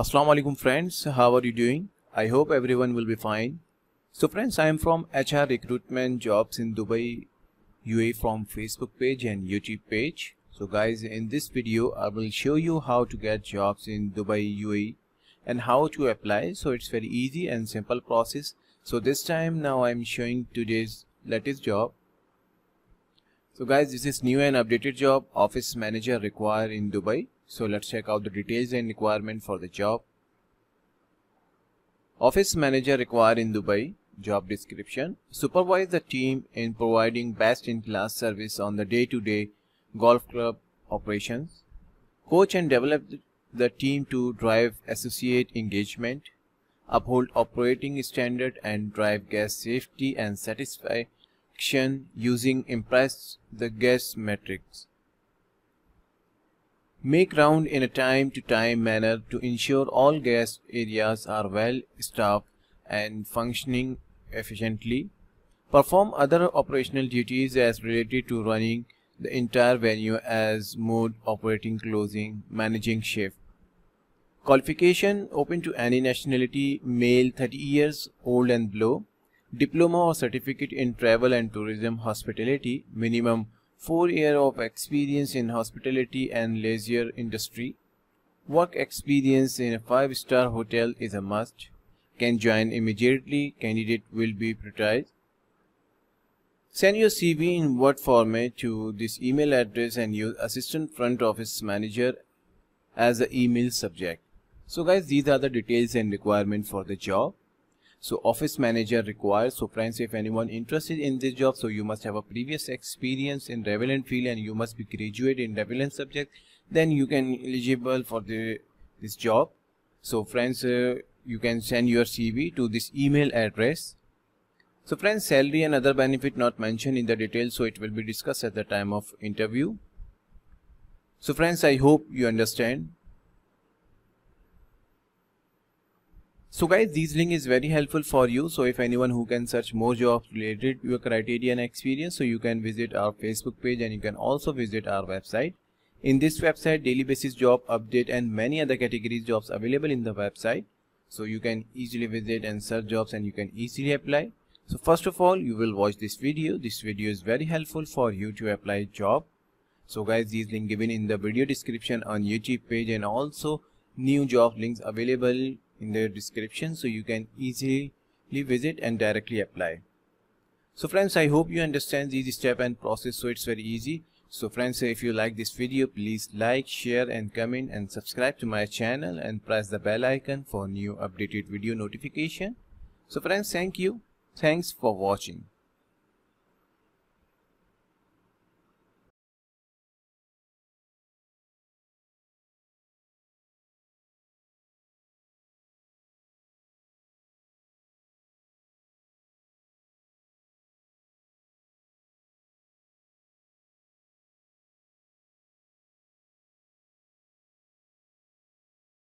Assalamu alaikum friends how are you doing I hope everyone will be fine so friends I am from HR recruitment jobs in Dubai UAE from Facebook page and YouTube page so guys in this video I will show you how to get jobs in Dubai UAE and how to apply so it's very easy and simple process so this time now I'm showing today's latest job so guys this is new and updated job office manager required in Dubai so let's check out the details and requirement for the job. Office manager required in Dubai. Job description. Supervise the team in providing best-in-class service on the day-to-day golf club operations. Coach and develop the team to drive associate engagement, uphold operating standard and drive guest safety and satisfaction using impress the guest metrics. Make round in a time-to-time manner to ensure all gas areas are well staffed and functioning efficiently. Perform other operational duties as related to running the entire venue as mode operating closing managing shift. Qualification open to any nationality, male 30 years old and below. Diploma or certificate in travel and tourism hospitality, minimum 4 year of experience in hospitality and leisure industry. Work experience in a 5 star hotel is a must. Can join immediately. Candidate will be prioritized. Send your CV in Word format to this email address and use assistant front office manager as the email subject. So guys, these are the details and requirement for the job so office manager required so friends if anyone interested in this job so you must have a previous experience in relevant field and you must be graduate in relevant subject then you can eligible for the this job so friends uh, you can send your cv to this email address so friends salary and other benefit not mentioned in the details so it will be discussed at the time of interview so friends i hope you understand So guys, this link is very helpful for you. So if anyone who can search more jobs related to your criteria and experience, so you can visit our Facebook page and you can also visit our website. In this website, daily basis job update and many other categories jobs available in the website. So you can easily visit and search jobs and you can easily apply. So first of all, you will watch this video. This video is very helpful for you to apply job. So guys, these link given in the video description on YouTube page and also new job links available in the description so you can easily visit and directly apply. So friends, I hope you understand these step and process so it's very easy. So friends, if you like this video, please like, share and comment and subscribe to my channel and press the bell icon for new updated video notification. So friends, thank you. Thanks for watching.